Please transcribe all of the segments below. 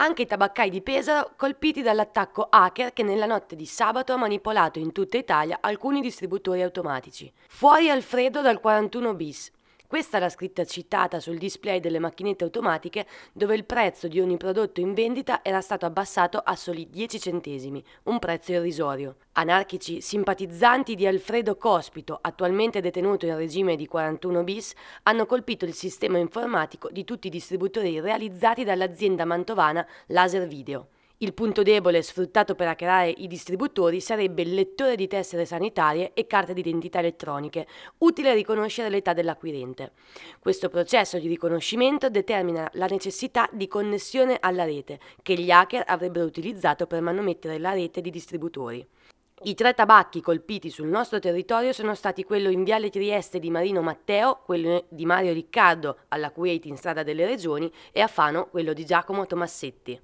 anche i tabaccai di Pesaro colpiti dall'attacco hacker che nella notte di sabato ha manipolato in tutta Italia alcuni distributori automatici. Fuori Alfredo dal 41 bis, questa è la scritta citata sul display delle macchinette automatiche dove il prezzo di ogni prodotto in vendita era stato abbassato a soli 10 centesimi, un prezzo irrisorio. Anarchici simpatizzanti di Alfredo Cospito, attualmente detenuto in regime di 41 bis, hanno colpito il sistema informatico di tutti i distributori realizzati dall'azienda mantovana Laser Video. Il punto debole sfruttato per hackerare i distributori sarebbe il lettore di tessere sanitarie e carte d'identità elettroniche, utile a riconoscere l'età dell'acquirente. Questo processo di riconoscimento determina la necessità di connessione alla rete, che gli hacker avrebbero utilizzato per manomettere la rete di distributori. I tre tabacchi colpiti sul nostro territorio sono stati quello in Viale Trieste di Marino Matteo, quello di Mario Riccardo alla Kuwait in strada delle Regioni e a Fano quello di Giacomo Tomassetti.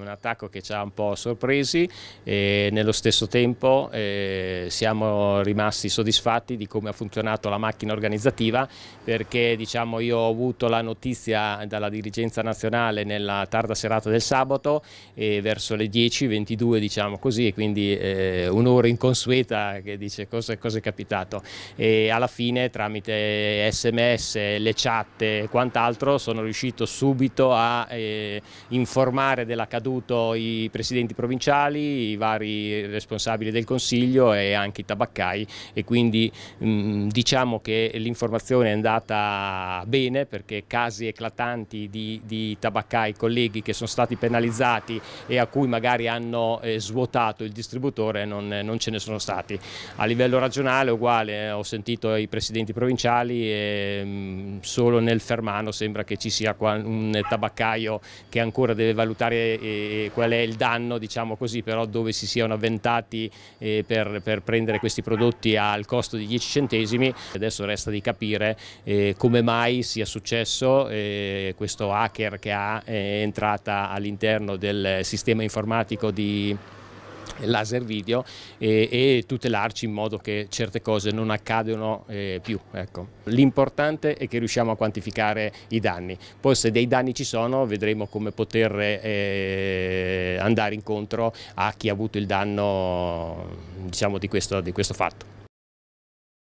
Un attacco che ci ha un po' sorpresi e nello stesso tempo eh, siamo rimasti soddisfatti di come ha funzionato la macchina organizzativa perché diciamo, io ho avuto la notizia dalla dirigenza nazionale nella tarda serata del sabato e verso le 10, 22 diciamo così e quindi eh, un'ora inconsueta che dice cosa, cosa, è capitato e alla fine tramite sms, le chat e quant'altro sono riuscito subito a eh, informare della caduta accaduto i presidenti provinciali, i vari responsabili del Consiglio e anche i tabaccai e quindi mh, mm, diciamo che l'informazione è andata bene perché casi eclatanti di, di, tabaccai, colleghi che sono stati penalizzati e a cui magari hanno eh, svuotato il distributore non, non, ce ne sono stati. A livello regionale uguale, eh, ho sentito i presidenti provinciali e mh, mm, solo nel Fermano sembra che ci sia un tabaccaio che ancora deve valutare eh, eh, qual è il danno, diciamo così, però dove si siano avventati eh, per, per, prendere questi prodotti al costo di 10 centesimi. Adesso resta di capire eh, come mai sia successo eh, questo hacker che ha eh, entrata all'interno del sistema informatico di laser video e, e, tutelarci in modo che certe cose non accadano eh, più. Ecco. L'importante è che riusciamo a quantificare i danni, poi se dei danni ci sono vedremo come poter eh, andare incontro a chi ha avuto il danno diciamo, di, questo, di questo fatto.